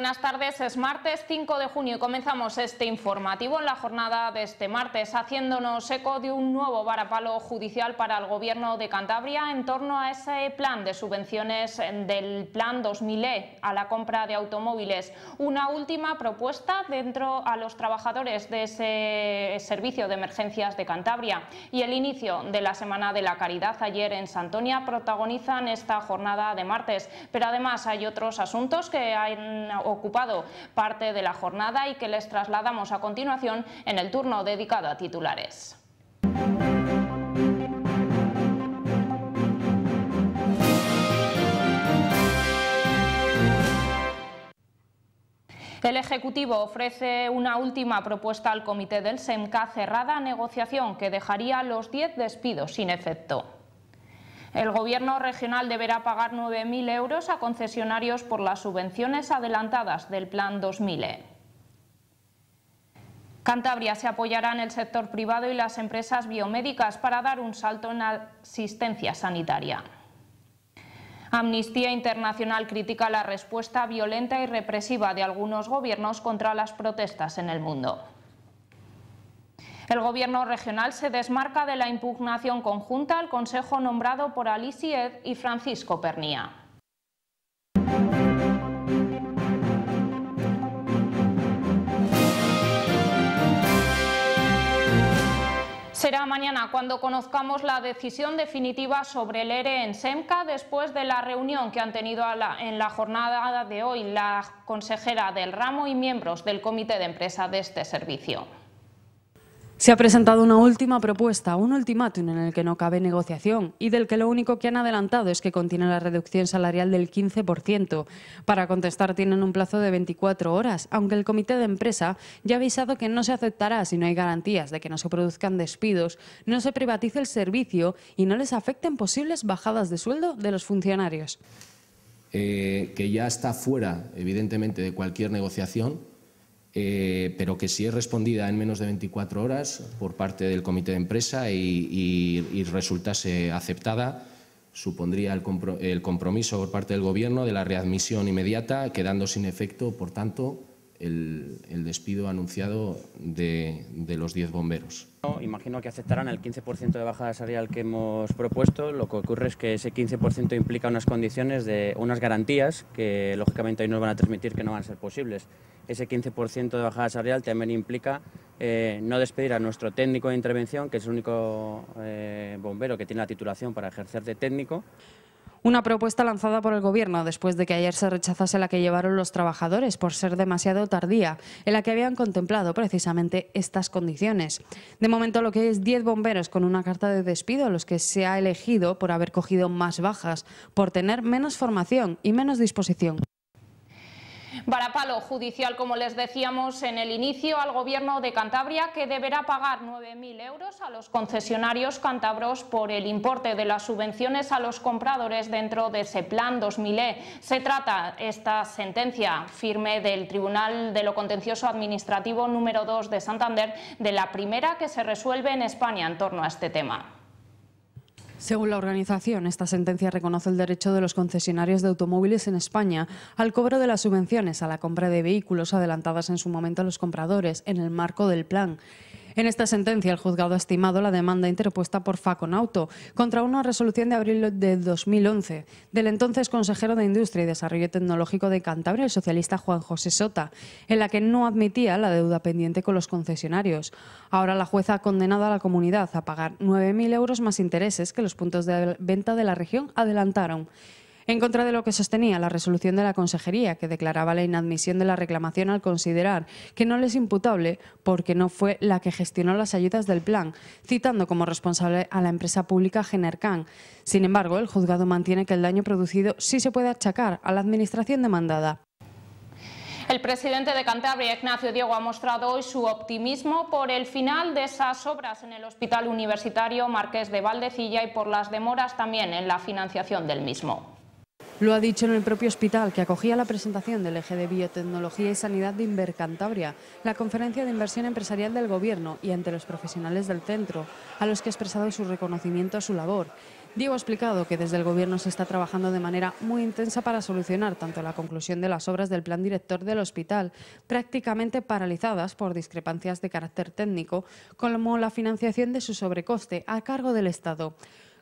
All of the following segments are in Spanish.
buenas tardes. Es martes 5 de junio y comenzamos este informativo en la jornada de este martes, haciéndonos eco de un nuevo varapalo judicial para el Gobierno de Cantabria en torno a ese plan de subvenciones del Plan 2000E a la compra de automóviles. Una última propuesta dentro a los trabajadores de ese servicio de emergencias de Cantabria y el inicio de la Semana de la Caridad ayer en Santonia protagonizan esta jornada de martes. Pero además hay otros asuntos que hay ocupado parte de la jornada y que les trasladamos a continuación en el turno dedicado a titulares. El Ejecutivo ofrece una última propuesta al Comité del SEMCA cerrada negociación que dejaría los 10 despidos sin efecto. El Gobierno regional deberá pagar 9.000 euros a concesionarios por las subvenciones adelantadas del Plan 2000 e. Cantabria se apoyará en el sector privado y las empresas biomédicas para dar un salto en asistencia sanitaria. Amnistía Internacional critica la respuesta violenta y represiva de algunos gobiernos contra las protestas en el mundo. El Gobierno regional se desmarca de la impugnación conjunta al Consejo nombrado por Alicia y Francisco Pernía. Será mañana cuando conozcamos la decisión definitiva sobre el ERE e en SEMCA después de la reunión que han tenido en la jornada de hoy la consejera del ramo y miembros del comité de empresa de este servicio. Se ha presentado una última propuesta, un ultimátum en el que no cabe negociación y del que lo único que han adelantado es que contiene la reducción salarial del 15%. Para contestar tienen un plazo de 24 horas, aunque el comité de empresa ya ha avisado que no se aceptará si no hay garantías de que no se produzcan despidos, no se privatice el servicio y no les afecten posibles bajadas de sueldo de los funcionarios. Eh, que ya está fuera, evidentemente, de cualquier negociación, eh, pero que si es respondida en menos de 24 horas por parte del comité de empresa y, resultase aceptada, supondría el compromiso por parte del Gobierno de la readmisión inmediata, quedando sin efecto, por tanto, el, despido anunciado de, los 10 bomberos. imagino que aceptarán el 15% de bajada salarial que hemos propuesto. Lo que ocurre es que ese 15% implica unas condiciones, de unas garantías que lógicamente hoy nos van a transmitir que no van a ser posibles. Ese 15% de bajada salarial también implica eh, no despedir a nuestro técnico de intervención, que es el único eh, bombero que tiene la titulación para ejercer de técnico una propuesta lanzada por el Gobierno después de que ayer se rechazase la que llevaron los trabajadores por ser demasiado tardía, en la que habían contemplado precisamente estas condiciones. De momento, lo que es 10 bomberos con una carta de despido, a los que se ha elegido por haber cogido más bajas, por tener menos formación y menos disposición. Barapalo judicial, como les decíamos en el inicio, al Gobierno de Cantabria, que deberá pagar 9.000 euros a los concesionarios cántabros por el importe de las subvenciones a los compradores dentro de ese plan 2000E. Se trata esta sentencia firme del Tribunal de lo Contencioso Administrativo número 2 de Santander, de la primera que se resuelve en España en torno a este tema. Según la organización, esta sentencia reconoce el derecho de los concesionarios de automóviles en España al cobro de las subvenciones a la compra de vehículos adelantadas en su momento a los compradores en el marco del plan. En esta sentencia, el juzgado ha estimado la demanda interpuesta por Faconauto contra una resolución de abril de 2011 del entonces consejero de Industria y Desarrollo Tecnológico de Cantabria, el socialista Juan José Sota, en la que no admitía la deuda pendiente con los concesionarios. Ahora la jueza ha condenado a la comunidad a pagar 9.000 euros más intereses que los puntos de venta de la región adelantaron en contra de lo que sostenía la resolución de la Consejería, que declaraba la inadmisión de la reclamación al considerar que no le es imputable porque no fue la que gestionó las ayudas del plan, citando como responsable a la empresa pública Genercan. Sin embargo, el juzgado mantiene que el daño producido sí se puede achacar a la administración demandada. El presidente de Cantabria, Ignacio Diego, ha mostrado hoy su optimismo por el final de esas obras en el Hospital Universitario Marqués de Valdecilla y por las demoras también en la financiación del mismo. Lo ha dicho en el propio hospital que acogía la presentación del eje de biotecnología y sanidad de Invercantabria, la conferencia de inversión empresarial del Gobierno y ante los profesionales del centro, a los que ha expresado su reconocimiento a su labor. Diego ha explicado que desde el Gobierno se está trabajando de manera muy intensa para solucionar tanto la conclusión de las obras del plan director del hospital, prácticamente paralizadas por discrepancias de carácter técnico, como la financiación de su sobrecoste a cargo del Estado.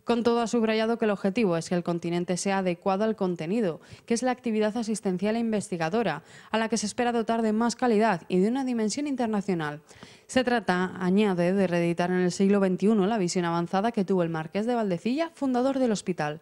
Con todo, ha subrayado que el objetivo es que el continente sea adecuado al contenido, que es la actividad asistencial e investigadora, a la que se espera dotar de más calidad y de una dimensión internacional. Se trata, añade, de reeditar en el siglo XXI la visión avanzada que tuvo el marqués de Valdecilla, fundador del hospital.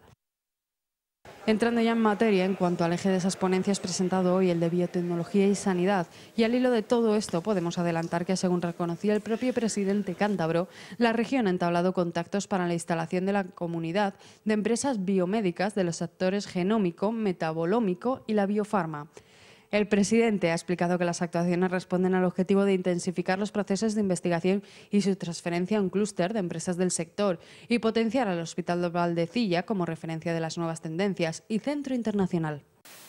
Entrando ya en materia, en cuanto al eje de esas ponencias presentado hoy, el de biotecnología y sanidad, y al hilo de todo esto podemos adelantar que, según reconocía el propio presidente cántabro, la región ha entablado contactos para la instalación de la comunidad de empresas biomédicas de los sectores genómico, metabolómico y la biofarma. El presidente ha explicado que las actuaciones responden al objetivo de intensificar los procesos de investigación y su transferencia a un clúster de empresas del sector y potenciar al Hospital de Valdecilla como referencia de las nuevas tendencias y centro internacional.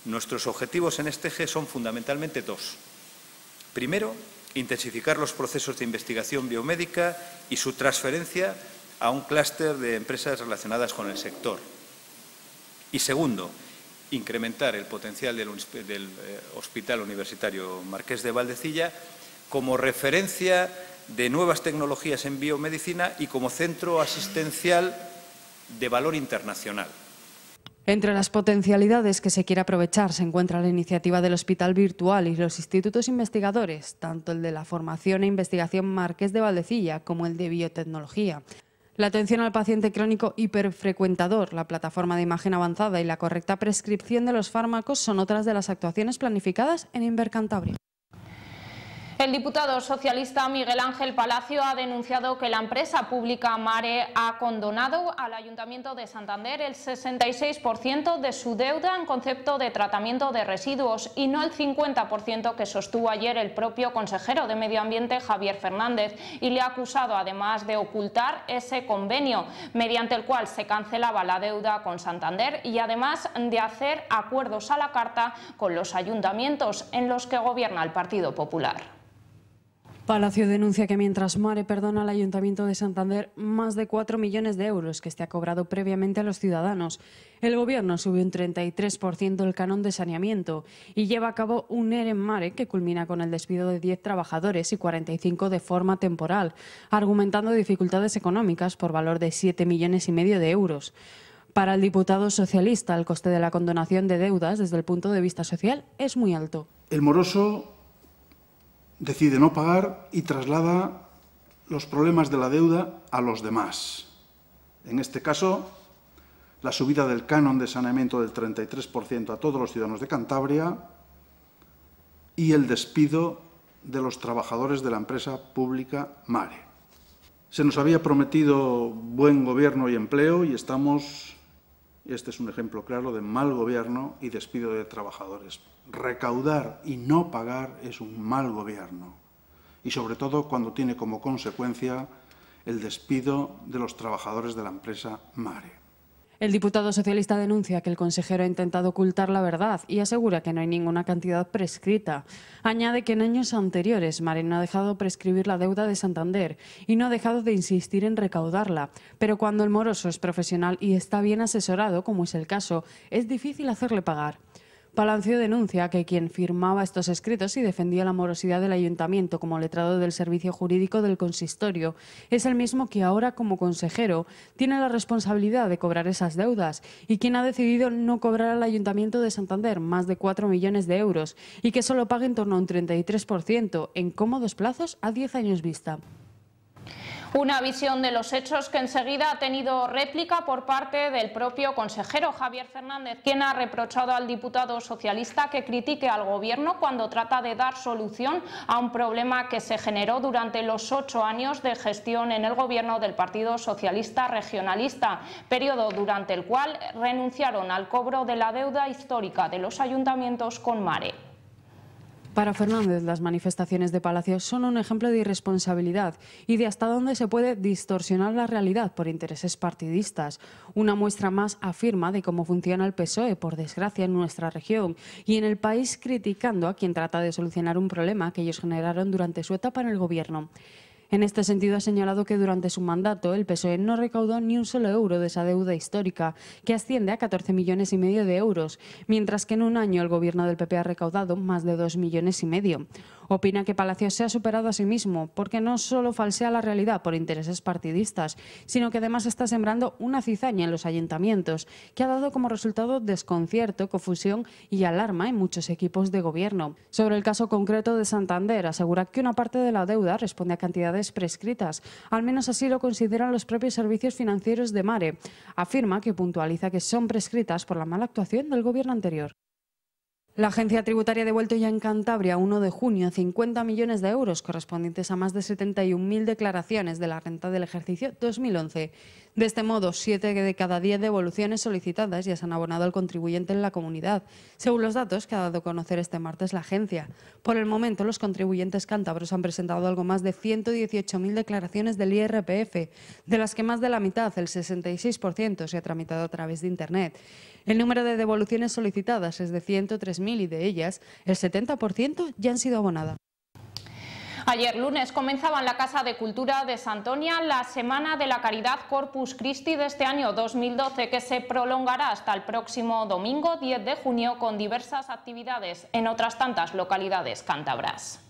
Nuestros objetivos en este eje son fundamentalmente dos. Primero, intensificar los procesos de investigación biomédica y su transferencia a un clúster de empresas relacionadas con el sector. Y segundo, incrementar el potencial del, eh, Hospital Universitario Marqués de Valdecilla como referencia de nuevas tecnologías en biomedicina y como centro asistencial de valor internacional. Entre las potencialidades que se quiere aprovechar se encuentra la iniciativa del Hospital Virtual y los institutos investigadores, tanto el de la Formación e Investigación Marqués de Valdecilla como el de Biotecnología. La atención al paciente crónico hiperfrecuentador, la plataforma de imagen avanzada y la correcta prescripción de los fármacos son otras de las actuaciones planificadas en Invercantabria. El diputado socialista Miguel Ángel Palacio ha denunciado que la empresa pública Mare ha condonado al Ayuntamiento de Santander el 66% de su deuda en concepto de tratamiento de residuos y no el 50% que sostuvo ayer el propio consejero de Medio Ambiente Javier Fernández y le ha acusado además de ocultar ese convenio mediante el cual se cancelaba la deuda con Santander y además de hacer acuerdos a la carta con los ayuntamientos en los que gobierna el Partido Popular. Palacio denuncia que mientras Mare perdona al Ayuntamiento de Santander más de 4 millones de euros que este ha cobrado previamente a los ciudadanos, el Gobierno subió un 33% el canon de saneamiento y lleva a cabo un EREM en Mare que culmina con el despido de 10 trabajadores y 45 de forma temporal, argumentando dificultades económicas por valor de 7 millones y medio de euros. Para el diputado socialista, el coste de la condonación de deudas desde el punto de vista social es muy alto. El moroso decide no pagar y traslada los problemas de la deuda a los demás. En este caso, la subida del canon de saneamiento del 33% a todos los ciudadanos de Cantabria y el despido de los trabajadores de la empresa pública Mare. Se nos había prometido buen gobierno y empleo y estamos este es un ejemplo claro de mal gobierno y despido de trabajadores. Recaudar y no pagar es un mal gobierno. Y sobre todo cuando tiene como consecuencia el despido de los trabajadores de la empresa Mare. El diputado socialista denuncia que el consejero ha intentado ocultar la verdad y asegura que no hay ninguna cantidad prescrita. Añade que en años anteriores Marín ha dejado prescribir la deuda de Santander y no ha dejado de insistir en recaudarla. Pero cuando el moroso es profesional y está bien asesorado, como es el caso, es difícil hacerle pagar. Palancio denuncia que quien firmaba estos escritos y defendía la morosidad del ayuntamiento como letrado del servicio jurídico del consistorio es el mismo que ahora como consejero tiene la responsabilidad de cobrar esas deudas y quien ha decidido no cobrar al ayuntamiento de Santander más de 4 millones de euros y que solo pague en torno a un 33% en cómodos plazos a 10 años vista. Una visión de los hechos que enseguida ha tenido réplica por parte del propio consejero Javier Fernández, quien ha reprochado al diputado socialista que critique al Gobierno cuando trata de dar solución a un problema que se generó durante los ocho años de gestión en el Gobierno del Partido Socialista Regionalista, periodo durante el cual renunciaron al cobro de la deuda histórica de los ayuntamientos con Mare. Para Fernández, las manifestaciones de Palacio son un ejemplo de irresponsabilidad y de hasta dónde se puede distorsionar la realidad por intereses partidistas. Una muestra más afirma de cómo funciona el PSOE, por desgracia, en nuestra región y en el país criticando a quien trata de solucionar un problema que ellos generaron durante su etapa en el gobierno. En este sentido, ha señalado que durante su mandato el PSOE no recaudó ni un solo euro de esa deuda histórica, que asciende a 14 millones y medio de euros, mientras que en un año el gobierno del PP ha recaudado más de 2 millones y medio opina que Palacios se ha superado a sí mismo, porque no solo falsea la realidad por intereses partidistas, sino que además está sembrando una cizaña en los ayuntamientos, que ha dado como resultado desconcierto, confusión y alarma en muchos equipos de gobierno. Sobre el caso concreto de Santander, asegura que una parte de la deuda responde a cantidades prescritas, al menos así lo consideran los propios servicios financieros de Mare. Afirma que puntualiza que son prescritas por la mala actuación del gobierno anterior. La agencia tributaria ha devuelto ya en Cantabria, 1 de junio, 50 millones de euros correspondientes a más de 71.000 declaraciones de la renta del ejercicio 2011. De este modo, siete de cada diez devoluciones solicitadas ya se han abonado al contribuyente en la comunidad, según los datos que ha dado a conocer este martes la agencia. Por el momento, los contribuyentes cántabros han presentado algo más de 118.000 declaraciones del IRPF, de las que más de la mitad, el 66%, se ha tramitado a través de Internet. El número de devoluciones solicitadas es de 103.000 y de ellas, el 70% ya han sido abonadas. Ayer lunes comenzaba en la Casa de Cultura de Santonia la Semana de la Caridad Corpus Christi de este año 2012 que se prolongará hasta el próximo domingo 10 de junio con diversas actividades en otras tantas localidades cántabras.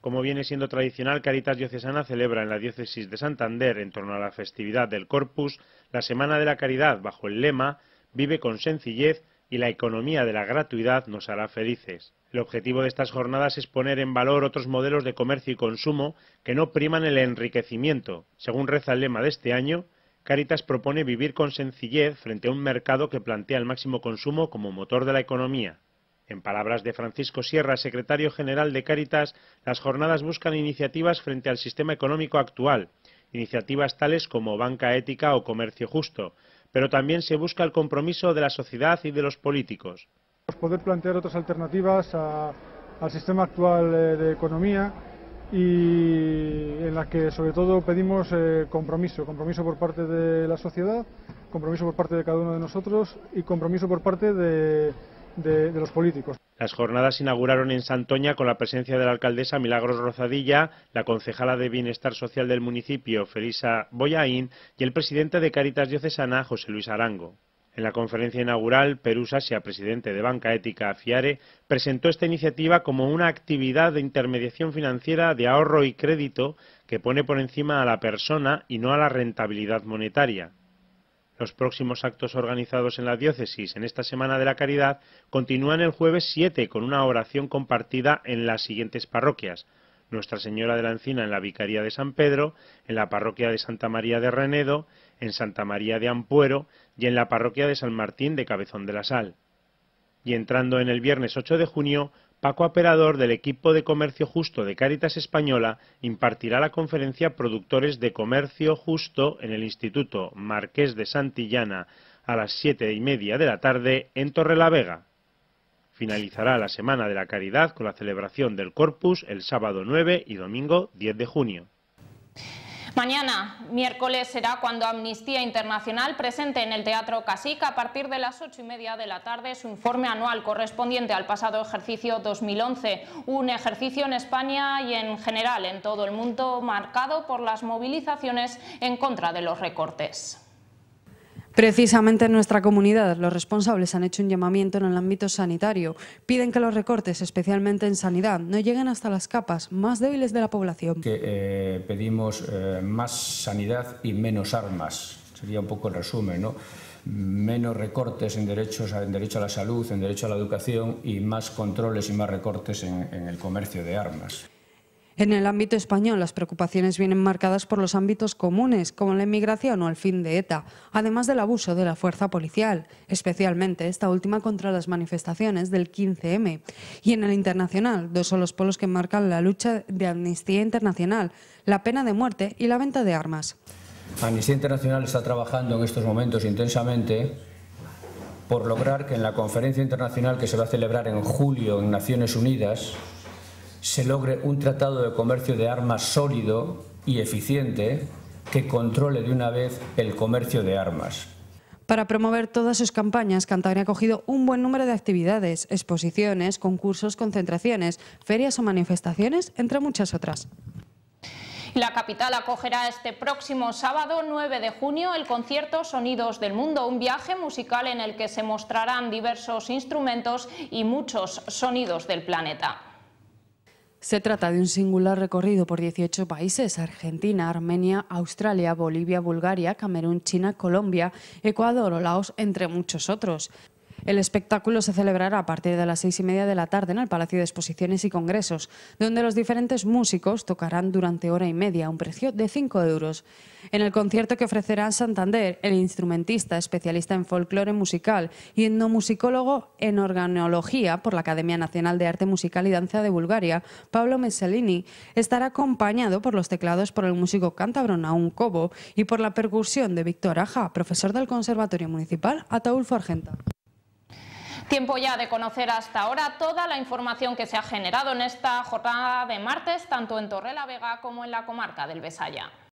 Como viene siendo tradicional, Caritas Diocesana celebra en la diócesis de Santander, en torno a la festividad del Corpus, la Semana de la Caridad bajo el lema Vive con sencillez y la economía de la gratuidad nos hará felices. El objetivo de estas jornadas es poner en valor otros modelos de comercio y consumo que no priman el enriquecimiento. Según reza el lema de este año, Caritas propone vivir con sencillez frente a un mercado que plantea el máximo consumo como motor de la economía. En palabras de Francisco Sierra, secretario general de Caritas, las jornadas buscan iniciativas frente al sistema económico actual, iniciativas tales como banca ética o comercio justo, pero también se busca el compromiso de la sociedad y de los políticos. Pues poder plantear otras alternativas al sistema actual eh, de economía y en las que sobre todo pedimos eh, compromiso, compromiso por parte de la sociedad, compromiso por parte de cada uno de nosotros y compromiso por parte de, de los políticos. Las jornadas se inauguraron en Santoña con la presencia de la alcaldesa Milagros Rozadilla, la concejala de Bienestar Social del municipio, Felisa Boyaín, y el presidente de Caritas Diocesana, José Luis Arango. En la conferencia inaugural, Perú sea presidente de Banca Ética Fiare, presentó esta iniciativa como una actividad de intermediación financiera de ahorro y crédito que pone por encima a la persona y no a la rentabilidad monetaria. Los próximos actos organizados en la diócesis en esta Semana de la Caridad continúan el jueves 7 con una oración compartida en las siguientes parroquias. Nuestra Señora de la Encina en la Vicaría de San Pedro, en la parroquia de Santa María de Renedo, en Santa María de Ampuero y en la parroquia de San Martín de Cabezón de la Sal. Y entrando en el viernes 8 de junio, Paco Aperador del equipo de Comercio Justo de Cáritas Española impartirá la conferencia Productores de Comercio Justo en el Instituto Marqués de Santillana a las siete y media de la tarde en Torrelavega. Finalizará la Semana de la Caridad con la celebración del Corpus el sábado 9 y domingo 10 de junio. Mañana, miércoles, será cuando Amnistía Internacional presente en el Teatro Casica a partir de las 8 y media de la tarde su informe anual correspondiente al pasado ejercicio 2011, un ejercicio en España y en general en todo el mundo marcado por las movilizaciones en contra de los recortes. Precisamente en nuestra comunidad los responsables han hecho un llamamiento en el ámbito sanitario. Piden que los recortes, especialmente en sanidad, no lleguen hasta las capas más débiles de la población. Eh, pedimos eh, más sanidad y menos armas, sería un poco el resumen, ¿no? menos recortes en, derechos, en derecho a la salud, en derecho a la educación y más controles y más recortes en el comercio de armas. En el ámbito español, las preocupaciones vienen marcadas por los ámbitos comunes, como la inmigración o el fin de ETA, además del abuso de la fuerza policial, especialmente esta última contra las manifestaciones del 15M. Y en el internacional, dos son los polos que marcan la lucha de Amnistía Internacional, la pena de muerte y la venta de armas. Amnistía Internacional está trabajando en estos momentos intensamente por lograr que en la conferencia internacional que se va a celebrar en julio en Naciones Unidas se logre un tratado de comercio de armas sólido y eficiente que controle de una vez el comercio de armas. Para promover todas sus campañas, Cantabria ha acogido un buen número de actividades, exposiciones, concursos, concentraciones, ferias o manifestaciones, entre muchas otras. La capital acogerá este próximo sábado 9 de junio el concierto Sonidos del Mundo, un viaje musical en el que se mostrarán diversos instrumentos y muchos sonidos del planeta. Se trata de un singular recorrido por 18 países, Argentina, Armenia, Australia, Bolivia, Bulgaria, Camerún, China, Colombia, Ecuador o Laos, entre muchos otros. El espectáculo se celebrará a partir de las seis y media de la tarde en el Palacio de Exposiciones y Congresos, donde los diferentes músicos tocarán durante hora y media a un precio de cinco euros. En el concierto que ofrecerá Santander, el instrumentista especialista en folclore musical y etnomusicólogo en organología por la Academia Nacional de Arte Musical y Danza de Bulgaria, Pablo Messellini, estará acompañado por los teclados por el músico cántabro Naum Cobo y por la percusión de Víctor Aja, profesor del Conservatorio Municipal Ataulfo Argenta. Tiempo ya de conocer hasta ahora toda la información que se ha generado en esta jornada de martes, tanto en Vega como en la comarca del Besaya.